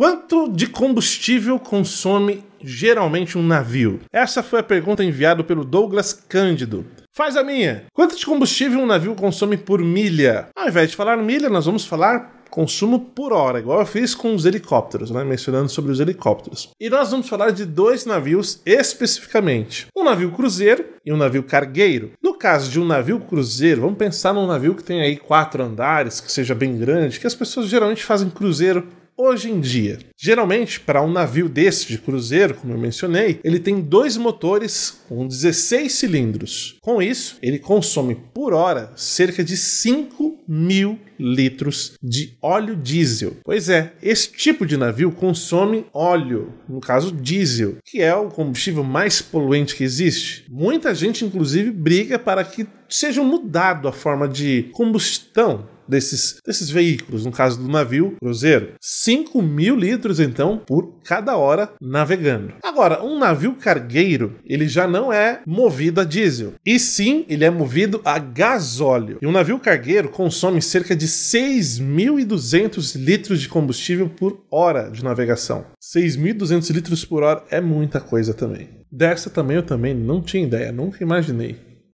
Quanto de combustível consome geralmente um navio? Essa foi a pergunta enviada pelo Douglas Cândido. Faz a minha! Quanto de combustível um navio consome por milha? Ao invés de falar milha, nós vamos falar consumo por hora, igual eu fiz com os helicópteros, né? mencionando sobre os helicópteros. E nós vamos falar de dois navios especificamente: um navio cruzeiro e um navio cargueiro. No caso de um navio cruzeiro, vamos pensar num navio que tem aí quatro andares, que seja bem grande, que as pessoas geralmente fazem cruzeiro hoje em dia? Geralmente, para um navio desse de cruzeiro, como eu mencionei, ele tem dois motores com 16 cilindros. Com isso, ele consome por hora cerca de 5 mil litros de óleo diesel. Pois é, esse tipo de navio consome óleo, no caso diesel, que é o combustível mais poluente que existe. Muita gente, inclusive, briga para que seja mudado a forma de combustão desses, desses veículos, no caso do navio cruzeiro. 5 mil litros, então, por cada hora navegando. Agora, um navio cargueiro, ele já não é movido a diesel, e sim, ele é movido a gasóleo. E um navio cargueiro consome cerca de 6.200 litros de combustível por hora de navegação. 6.200 litros por hora é muita coisa também. Dessa também eu também não tinha ideia, nunca imaginei.